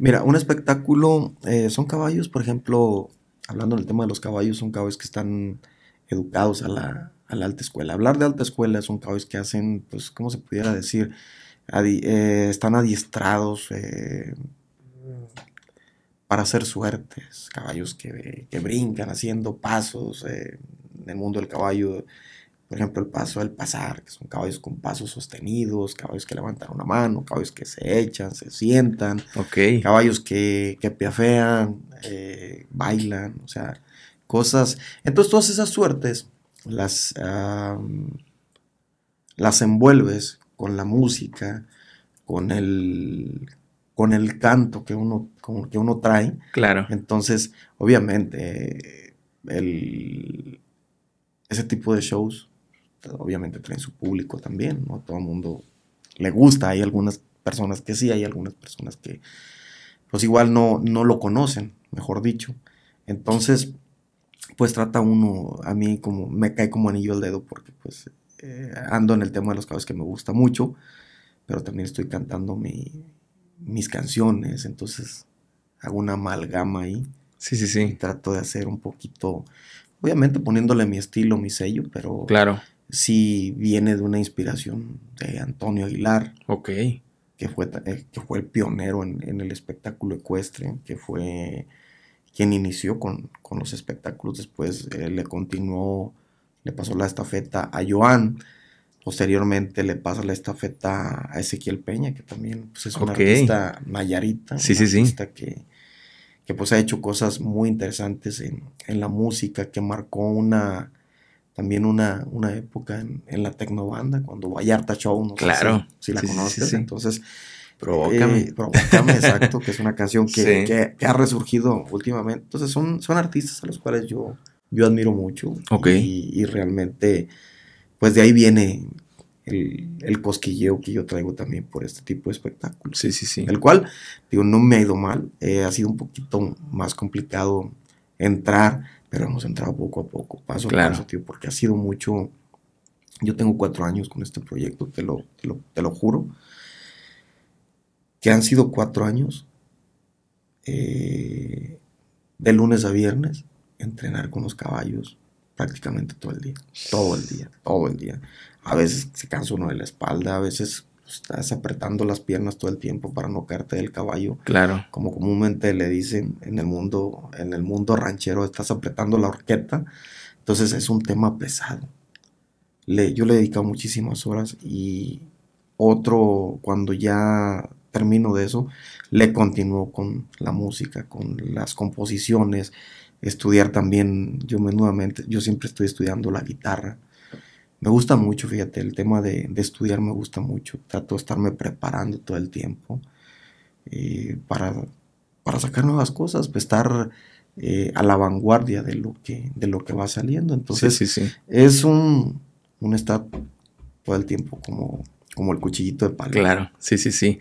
Mira, un espectáculo eh, son caballos, por ejemplo, hablando del tema de los caballos, son caballos que están educados a la, alta escuela. Hablar de alta escuela son caballos que hacen, pues, ¿cómo se pudiera decir? Eh, están adiestrados eh, para hacer suertes, caballos que, que brincan haciendo pasos. en el mundo del caballo por ejemplo, el paso del pasar, que son caballos con pasos sostenidos, caballos que levantan una mano, caballos que se echan, se sientan, caballos que, que piafean, eh, bailan, o sea, cosas. Entonces, todas esas suertes las, las envuelves con la música, con el, con el canto que uno, que uno trae. Claro. Entonces, obviamente, el, ese tipo de shows obviamente traen su público también, ¿no? Todo el mundo le gusta, hay algunas personas que sí, hay algunas personas que pues igual no, no lo conocen, mejor dicho. Entonces, pues trata uno, a mí como me cae como anillo al dedo porque pues eh, ando en el tema de los caballos que me gusta mucho, pero también estoy cantando mi, mis canciones, entonces hago una amalgama ahí. Sí, sí, sí. Trato de hacer un poquito, obviamente poniéndole mi estilo, mi sello, pero claro. Si viene de una inspiración de Antonio Aguilar. Ok. Que fue, eh, que fue el pionero en, el espectáculo ecuestre, que fue quien inició con, los espectáculos. Después eh, le continuó, le pasó la estafeta a Joan. Posteriormente le pasa la estafeta a Ezequiel Peña, que también pues, es una artista mayarita. Sí, Que, pues ha hecho cosas muy interesantes en, en la música, que marcó una también una, una época en, la la tecnobanda, cuando Vallarta Show, no claro. sé si, la conoces, entonces... Provócame. Eh, provócame, exacto, que es una canción que, ha resurgido últimamente. Entonces, son, son artistas a los cuales yo, yo admiro mucho. Ok. Y, realmente, pues de ahí viene el, cosquilleo que yo traigo también por este tipo de espectáculos. Sí, sí, sí. El cual, digo, no me ha ido mal. Eh, ha sido un poquito más complicado entrar pero hemos entrado poco a poco, paso a paso, tío, porque ha sido mucho. Yo tengo cuatro años con este proyecto, te lo, te lo, juro. Que han sido cuatro años eh, de lunes a viernes, entrenar con los caballos prácticamente todo el día, todo el día, todo el día. A veces se cansa uno de la espalda, a veces estás apretando las piernas todo el tiempo para no caerte del caballo. Claro. Como comúnmente le dicen en el mundo, en el mundo ranchero, estás apretando la horqueta. Entonces es un tema pesado. Le, yo le he dedicado muchísimas horas y otro, cuando ya termino de eso, le continúo con la música, con las composiciones, estudiar también, yo nuevamente, yo siempre estoy estudiando la guitarra me gusta mucho, fíjate, el tema de, de, estudiar me gusta mucho. Trato de estarme preparando todo el tiempo eh, para, para, sacar nuevas cosas, estar eh, a la vanguardia de lo, que, de lo que va saliendo. Entonces, es un, un estar todo el tiempo como, como el cuchillito de palo. Claro, sí, sí, sí.